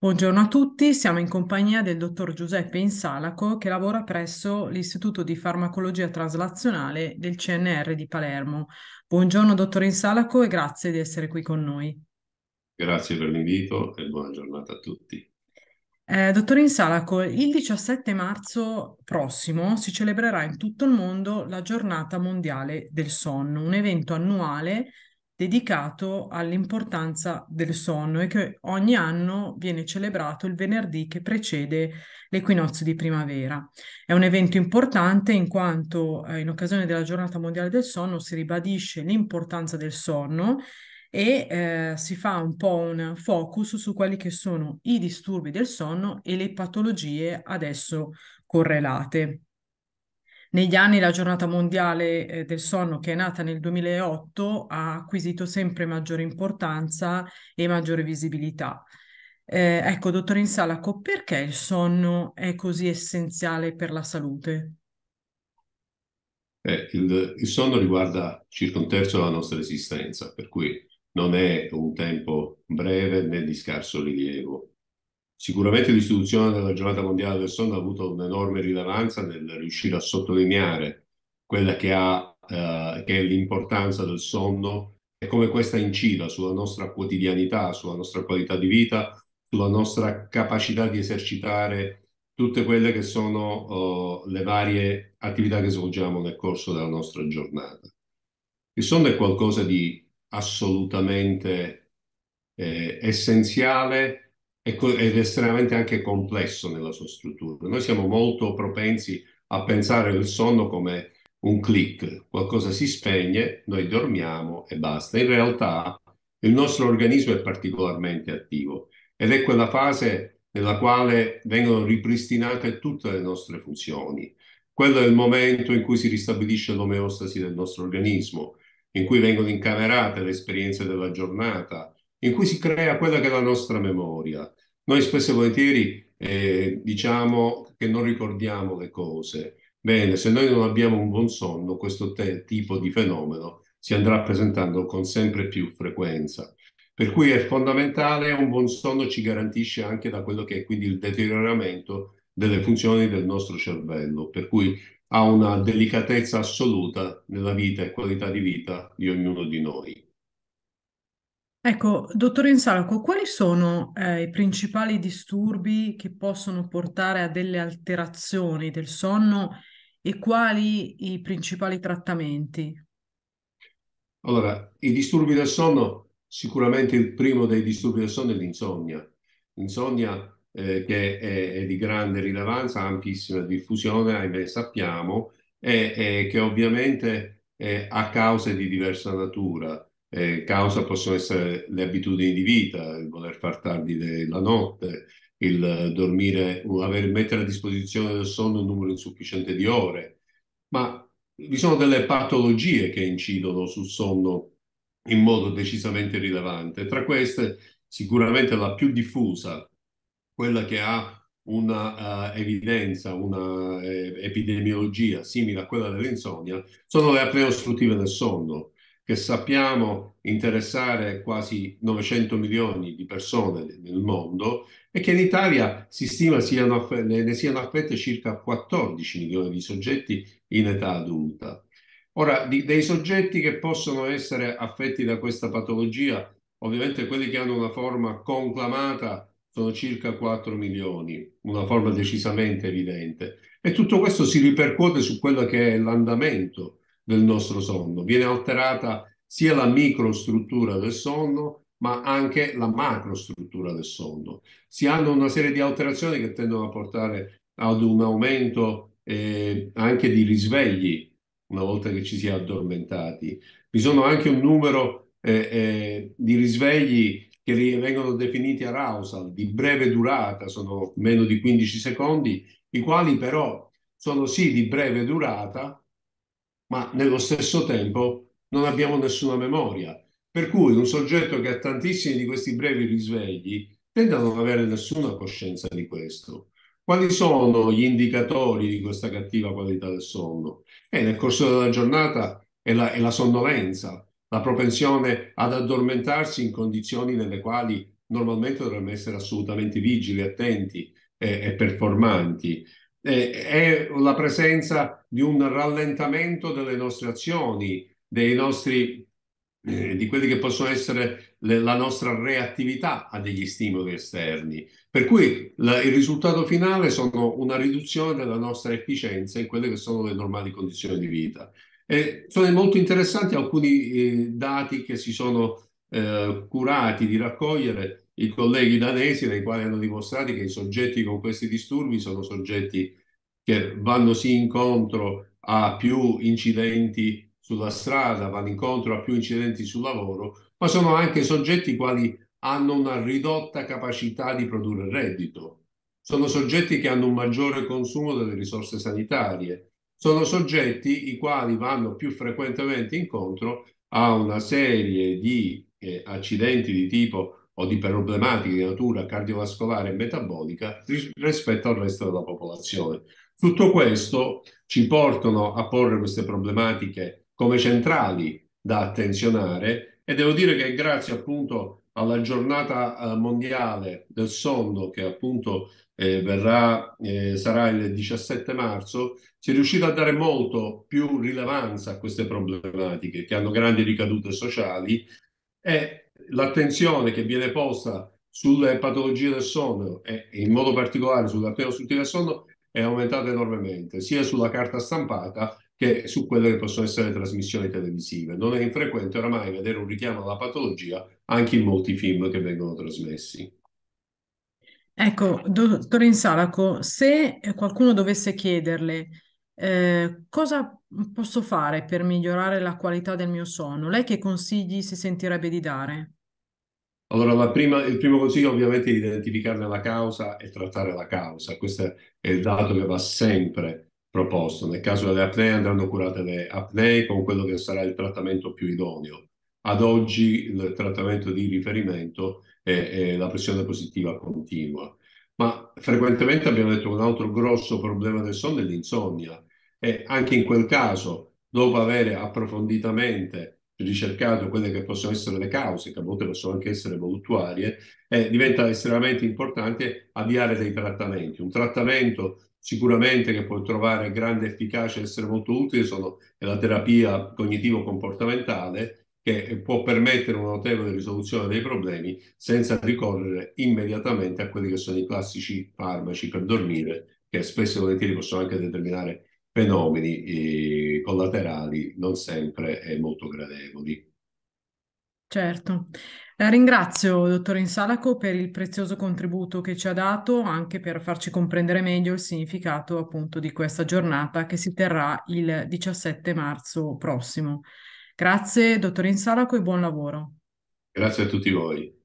Buongiorno a tutti, siamo in compagnia del dottor Giuseppe Insalaco che lavora presso l'Istituto di Farmacologia Traslazionale del CNR di Palermo. Buongiorno dottor Insalaco e grazie di essere qui con noi. Grazie per l'invito e buona giornata a tutti. Eh, dottor Insalaco, il 17 marzo prossimo si celebrerà in tutto il mondo la giornata mondiale del sonno, un evento annuale dedicato all'importanza del sonno e che ogni anno viene celebrato il venerdì che precede l'equinozio di primavera. È un evento importante in quanto eh, in occasione della giornata mondiale del sonno si ribadisce l'importanza del sonno e eh, si fa un po' un focus su quelli che sono i disturbi del sonno e le patologie adesso correlate. Negli anni la giornata mondiale eh, del sonno, che è nata nel 2008, ha acquisito sempre maggiore importanza e maggiore visibilità. Eh, ecco, dottor Insalaco, perché il sonno è così essenziale per la salute? Eh, il, il, sonno riguarda circa un terzo della nostra esistenza, per cui non è un tempo breve né di scarso rilievo. Sicuramente l'istituzione della giornata mondiale del sonno ha avuto un'enorme rilevanza nel riuscire a sottolineare quella che, ha, eh, che è l'importanza del sonno e come questa incida sulla nostra quotidianità, sulla nostra qualità di vita, sulla nostra capacità di esercitare tutte quelle che sono uh, le varie attività che svolgiamo nel corso della nostra giornata. Il sonno è qualcosa di assolutamente eh, essenziale ed estremamente anche complesso nella sua struttura. Noi siamo molto propensi a pensare il sonno come un click, qualcosa si spegne, noi dormiamo e basta. In realtà il nostro organismo è particolarmente attivo ed è quella fase nella quale vengono ripristinate tutte le nostre funzioni. Quello è il momento in cui si ristabilisce l'omeostasi del nostro organismo, in cui vengono incamerate le esperienze della giornata, in cui si crea quella che è la nostra memoria. Noi spesso e volentieri eh, diciamo che non ricordiamo le cose. Bene, se noi non abbiamo un buon sonno, questo te- tipo di fenomeno si andrà presentando con sempre più frequenza. Per cui è fondamentale, un buon sonno ci garantisce anche da quello che è quindi il deterioramento delle funzioni del nostro cervello, per cui ha una delicatezza assoluta nella vita e qualità di vita di ognuno di noi. Ecco, dottor Insalco, quali sono eh, i principali disturbi che possono portare a delle alterazioni del sonno e quali i principali trattamenti? Allora, i disturbi del sonno, sicuramente il primo dei disturbi del sonno è l'insonnia. L'insonnia eh, che è, è, di grande rilevanza, ampissima diffusione, ahimè sappiamo, e, che ovviamente eh, ha cause di diversa natura eh, causa possono essere le abitudini di vita, il voler far tardi la notte, il dormire, aver, mettere a disposizione del sonno un numero insufficiente di ore, ma vi sono delle patologie che incidono sul sonno in modo decisamente rilevante. Tra queste, sicuramente la più diffusa, quella che ha una uh, evidenza, una uh, epidemiologia simile a quella dell'insonnia, sono le apneo ostruttive del sonno, che sappiamo interessare quasi 900 milioni di persone nel mondo e che in Italia si stima siano, ne siano affette circa 14 milioni di soggetti in età adulta. Ora, di, dei soggetti che possono essere affetti da questa patologia, ovviamente quelli che hanno una forma conclamata sono circa 4 milioni, una forma decisamente evidente. E tutto questo si ripercuote su quello che è l'andamento del nostro sonno. Viene alterata sia la microstruttura del sonno, ma anche la macrostruttura del sonno. Si hanno una serie di alterazioni che tendono a portare ad un aumento eh, anche di risvegli una volta che ci si è addormentati. Vi sono anche un numero eh, eh, di risvegli che vengono definiti arousal, di breve durata, sono meno di 15 secondi, i quali però sono sì di breve durata, ma nello stesso tempo non abbiamo nessuna memoria. Per cui un soggetto che ha tantissimi di questi brevi risvegli tende a non avere nessuna coscienza di questo. Quali sono gli indicatori di questa cattiva qualità del sonno? Eh, nel corso della giornata è la, è la sonnolenza, la propensione ad addormentarsi in condizioni nelle quali normalmente dovremmo essere assolutamente vigili, attenti e, eh, e performanti eh, è la presenza di un rallentamento delle nostre azioni, dei nostri, eh, di quelli che possono essere le, la nostra reattività a degli stimoli esterni. Per cui la, il risultato finale sono una riduzione della nostra efficienza in quelle che sono le normali condizioni di vita. E sono molto interessanti alcuni eh, dati che si sono eh, curati di raccogliere i colleghi danesi, dei quali hanno dimostrato che i soggetti con questi disturbi sono soggetti che vanno sì incontro a più incidenti sulla strada, vanno incontro a più incidenti sul lavoro, ma sono anche soggetti quali hanno una ridotta capacità di produrre reddito, sono soggetti che hanno un maggiore consumo delle risorse sanitarie, sono soggetti i quali vanno più frequentemente incontro a una serie di eh, accidenti di tipo o di problematiche di natura cardiovascolare e metabolica rispetto al resto della popolazione. Tutto questo ci portano a porre queste problematiche come centrali da attenzionare e devo dire che grazie appunto alla giornata eh, mondiale del sonno che appunto eh, verrà, eh, sarà il 17 marzo, si è riuscito a dare molto più rilevanza a queste problematiche che hanno grandi ricadute sociali e l'attenzione che viene posta sulle patologie del sonno e in modo particolare sulla sull'apnea del sonno è aumentata enormemente, sia sulla carta stampata che su quelle che possono essere trasmissioni televisive. Non è infrequente oramai vedere un richiamo alla patologia anche in molti film che vengono trasmessi. Ecco, dottor Insalaco, se qualcuno dovesse chiederle eh, cosa posso fare per migliorare la qualità del mio sonno? Lei che consigli si sentirebbe di dare? Allora, prima, il primo consiglio ovviamente è identificarne la causa e trattare la causa. Questo è il dato che va sempre proposto. Nel caso delle apnee andranno curate le apnee con quello che sarà il trattamento più idoneo. Ad oggi il trattamento di riferimento è, è la pressione positiva continua. Ma frequentemente abbiamo detto che un altro grosso problema del sonno è l'insonnia e anche in quel caso, dopo avere approfonditamente ricercato quelle che possono essere le cause, che a volte possono anche essere voluttuarie, eh, diventa estremamente importante avviare dei trattamenti. Un trattamento sicuramente che può trovare grande efficacia e essere molto utile sono, è la terapia cognitivo-comportamentale, che può permettere una notevole risoluzione dei problemi senza ricorrere immediatamente a quelli che sono i classici farmaci per dormire, che spesso e volentieri possono anche determinare fenomeni eh, collaterali non sempre eh, molto gradevoli. Certo, la ringrazio dottor Insalaco per il prezioso contributo che ci ha dato anche per farci comprendere meglio il significato appunto di questa giornata che si terrà il 17 marzo prossimo. Grazie dottor Insalaco e buon lavoro. Grazie a tutti voi.